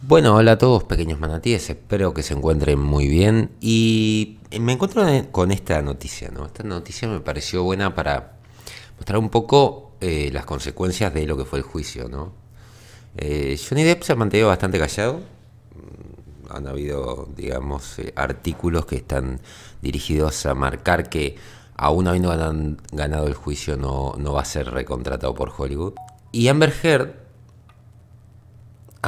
Bueno, hola a todos pequeños manatíes, espero que se encuentren muy bien y me encuentro con esta noticia, ¿no? Esta noticia me pareció buena para mostrar un poco eh, las consecuencias de lo que fue el juicio, ¿no? Eh, Johnny Depp se ha mantenido bastante callado, mm, han habido, digamos, eh, artículos que están dirigidos a marcar que aún habiendo ganado el juicio no, no va a ser recontratado por Hollywood. Y Amber Heard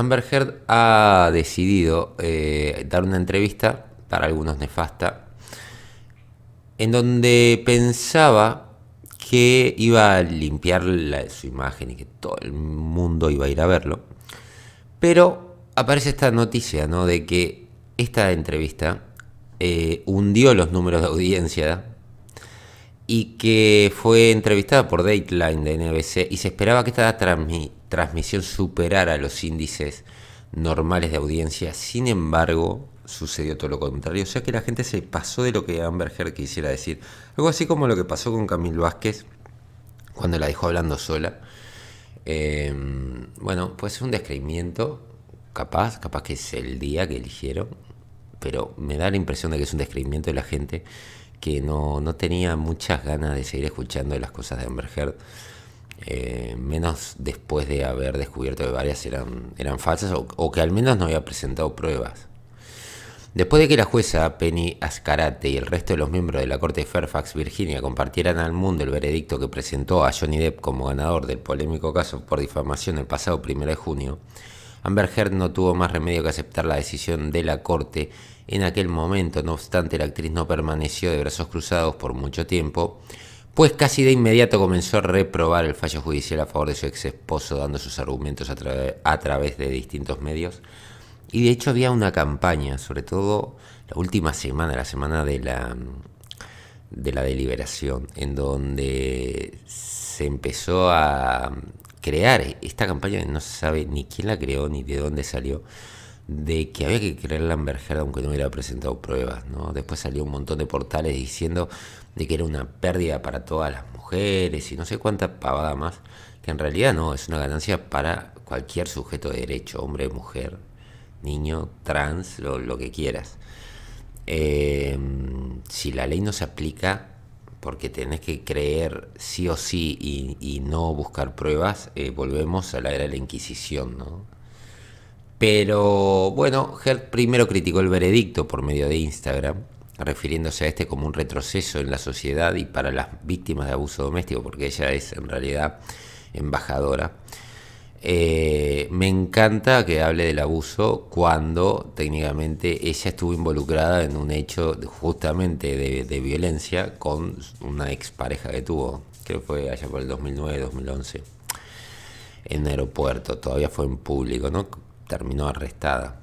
Amber Heard ha decidido eh, dar una entrevista, para algunos nefasta, en donde pensaba que iba a limpiar su imagen y que todo el mundo iba a ir a verlo. Pero aparece esta noticia, De que esta entrevista eh, hundió los números de audiencia y que fue entrevistada por Dateline de NBC y se esperaba que esta transmisión transmisión superara los índices normales de audiencia. Sin embargo, sucedió todo lo contrario. O sea que la gente se pasó de lo que Amber Heard quisiera decir. Algo así como lo que pasó con Camil Vázquez cuando la dejó hablando sola. Em, bueno, pues es un descreimiento, capaz, capaz que es el día que eligieron, pero me da la impresión de que es un descreimiento de la gente que no, no tenía muchas ganas de seguir escuchando las cosas de Amber Heard. Eh, menos después de haber descubierto que varias eran, eran falsas o, que al menos no había presentado pruebas. Después de que la jueza Penny Ascarate y el resto de los miembros de la Corte de Fairfax, Virginia, compartieran al mundo el veredicto que presentó a Johnny Depp como ganador del polémico caso por difamación el pasado 1 de junio, Amber Heard no tuvo más remedio que aceptar la decisión de la Corte en aquel momento, no obstante la actriz no permaneció de brazos cruzados por mucho tiempo, pues casi de inmediato comenzó a reprobar el fallo judicial a favor de su ex esposo, dando sus argumentos a, través de distintos medios. Y de hecho había una campaña, sobre todo la última semana, la semana de la, de la deliberación, en donde se empezó a crear esta campaña no se sabe ni quién la creó ni de dónde salió, de que había que creer la Amber aunque no hubiera presentado pruebas, ¿no? Después salió un montón de portales diciendo de que era una pérdida para todas las mujeres y no sé cuántas pavada más, que en realidad no, es una ganancia para cualquier sujeto de derecho, hombre, mujer, niño, trans, lo, lo que quieras. Em, si la ley no se aplica porque tenés que creer sí o sí y, no buscar pruebas, eh, volvemos a la era de la Inquisición, ¿no? Pero bueno, Hert primero criticó el veredicto por medio de Instagram, refiriéndose a este como un retroceso en la sociedad y para las víctimas de abuso doméstico, porque ella es en realidad embajadora. Eh, me encanta que hable del abuso cuando técnicamente ella estuvo involucrada en un hecho justamente de, violencia con una expareja que tuvo, creo que fue allá por el 2009-2011, en aeropuerto, todavía fue en público, ¿no? terminó arrestada.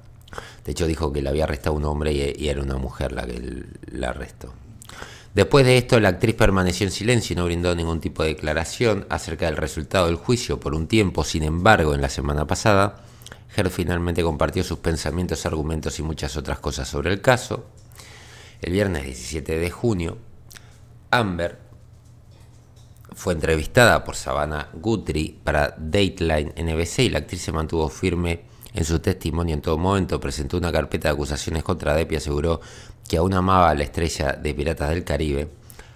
De hecho dijo que la había arrestado un hombre y, era una mujer la que la arrestó. Después de esto, la actriz permaneció en silencio y no brindó ningún tipo de declaración acerca del resultado del juicio por un tiempo. Sin embargo, en la semana pasada, Ger finalmente compartió sus pensamientos, argumentos y muchas otras cosas sobre el caso. El viernes 17 de junio, Amber fue entrevistada por Savannah Guthrie para Dateline NBC y la actriz se mantuvo firme en su testimonio en todo momento presentó una carpeta de acusaciones contra Depp y aseguró que aún amaba a la estrella de Piratas del Caribe,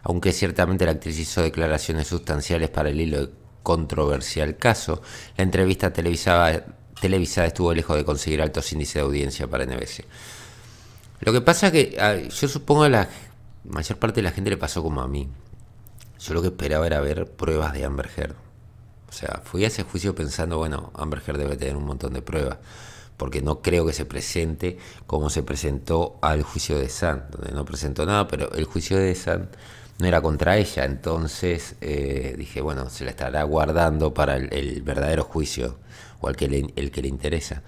aunque ciertamente la actriz hizo declaraciones sustanciales para el hilo controversial caso, la entrevista televisada, televisada estuvo lejos de conseguir altos índices de audiencia para NBC. Lo que pasa es que yo supongo a la mayor parte de la gente le pasó como a mí. Yo lo que esperaba era ver pruebas de Amber Heard. O sea, fui a ese juicio pensando, bueno, Amber debe tener un montón de pruebas, porque no creo que se presente como se presentó al juicio de San, donde no presentó nada, pero el juicio de San no era contra ella, entonces eh, dije, bueno, se la estará guardando para el, verdadero juicio o al que le, el que le interesa.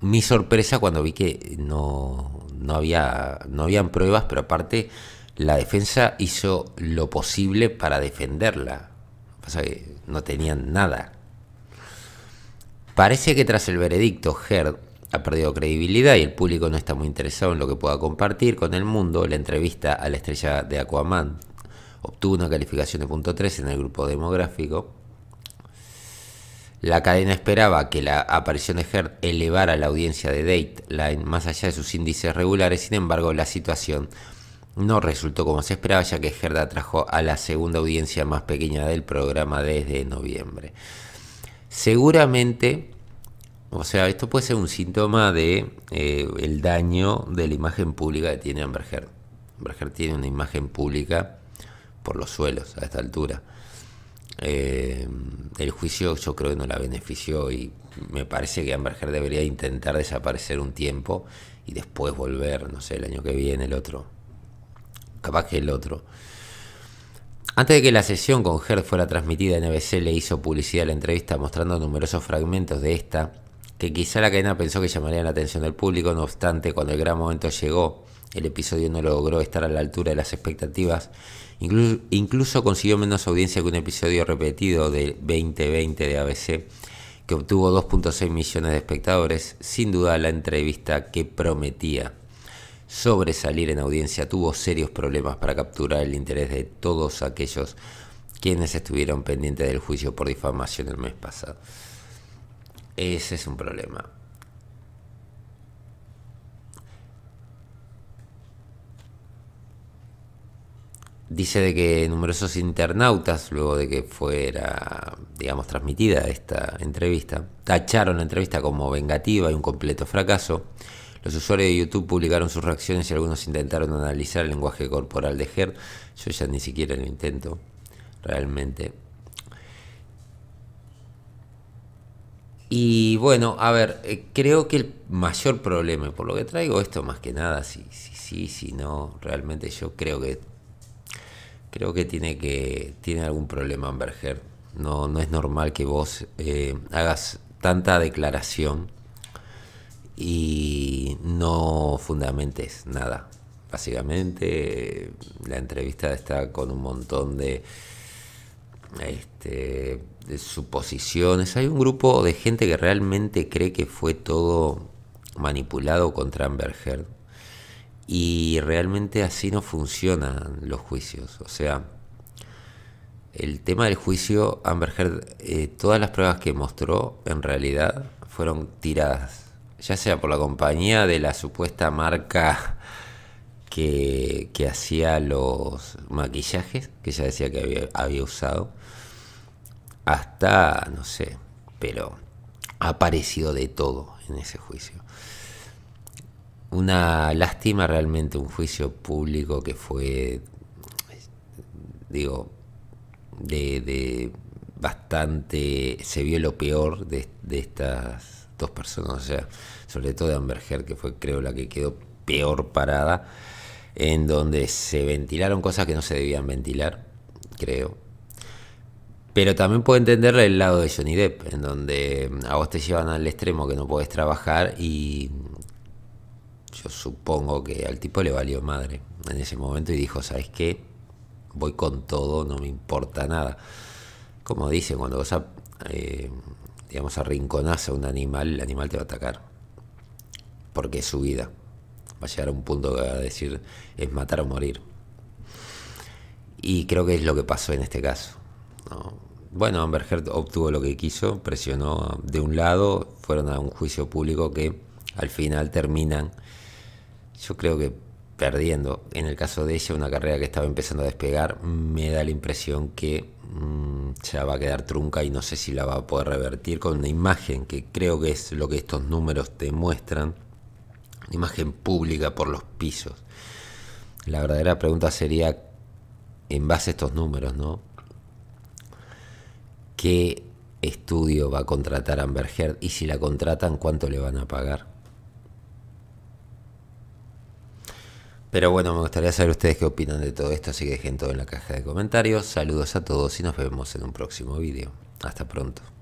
Mi sorpresa cuando vi que no, no, había, no habían pruebas, pero aparte la defensa hizo lo posible para defenderla no tenían nada. Parece que tras el veredicto, Heard ha perdido credibilidad y el público no está muy interesado en lo que pueda compartir con el mundo. La entrevista a la estrella de Aquaman obtuvo una calificación de punto 3 en el grupo demográfico. La cadena esperaba que la aparición de Herd elevara la audiencia de Dateline más allá de sus índices regulares, sin embargo la situación no resultó como se esperaba, ya que Gerda trajo a la segunda audiencia más pequeña del programa desde noviembre. Seguramente, o sea, esto puede ser un síntoma de eh, el daño de la imagen pública que tiene Amber Heard. tiene una imagen pública por los suelos a esta altura. Eh, el juicio yo creo que no la benefició y me parece que Amber debería intentar desaparecer un tiempo y después volver, no sé, el año que viene, el otro, capaz que el otro. Antes de que la sesión con Gerd fuera transmitida, en ABC le hizo publicidad la entrevista mostrando numerosos fragmentos de esta, que quizá la cadena pensó que llamaría la atención del público, no obstante, cuando el gran momento llegó, el episodio no logró estar a la altura de las expectativas, incluso, incluso consiguió menos audiencia que un episodio repetido del 2020 de ABC, que obtuvo 2.6 millones de espectadores, sin duda la entrevista que prometía sobresalir en audiencia, tuvo serios problemas para capturar el interés de todos aquellos quienes estuvieron pendientes del juicio por difamación el mes pasado. Ese es un problema. Dice de que numerosos internautas, luego de que fuera, digamos, transmitida esta entrevista, tacharon la entrevista como vengativa y un completo fracaso los usuarios de YouTube publicaron sus reacciones y algunos intentaron analizar el lenguaje corporal de Her. Yo ya ni siquiera lo intento, realmente. Y bueno, a ver, eh, creo que el mayor problema, por lo que traigo esto más que nada, si sí, si no, realmente yo creo que creo que tiene que tiene algún problema Amber Gerd... No, no es normal que vos eh, hagas tanta declaración y no fundamentes nada. Básicamente la entrevista está con un montón de, este, de suposiciones. Hay un grupo de gente que realmente cree que fue todo manipulado contra Amber Heard y realmente así no funcionan los juicios. O sea, el tema del juicio, Amber Heard, eh, todas las pruebas que mostró en realidad fueron tiradas ya sea por la compañía de la supuesta marca que, hacía los maquillajes, que ella decía que había, usado, hasta, no sé, pero ha aparecido de todo en ese juicio. Una lástima realmente un juicio público que fue, digo, de, bastante, se vio lo peor de, de estas dos personas, o sea, sobre todo de Amber que fue creo la que quedó peor parada, en donde se ventilaron cosas que no se debían ventilar, creo. Pero también puedo entender el lado de Johnny Depp, en donde mm, a vos te llevan al extremo que no podés trabajar y yo supongo que al tipo le valió madre en ese momento y dijo, ¿sabes qué? Voy con todo, no me importa nada. Como dicen, cuando vos eh, digamos, arrinconás a un animal, el animal te va a atacar. Porque es su vida. Va a llegar a un punto que va a decir, es matar o morir. Y creo que es lo que pasó en este caso. Bueno, Amber Heard obtuvo lo que quiso, presionó de un lado, fueron a un juicio público que al final terminan, yo creo que perdiendo. En el caso de ella, una carrera que estaba empezando a despegar, me da la impresión que se mm, ya va a quedar trunca y no sé si la va a poder revertir con una imagen que creo que es lo que estos números te muestran. Una imagen pública por los pisos. La verdadera pregunta sería, en base a estos números, ¿no? ¿Qué estudio va a contratar a Amber Y si la contratan, ¿cuánto le van a pagar? Pero bueno, me gustaría saber ustedes qué opinan de todo esto, así que dejen todo en la caja de comentarios. Saludos a todos y nos vemos en un próximo vídeo. Hasta pronto.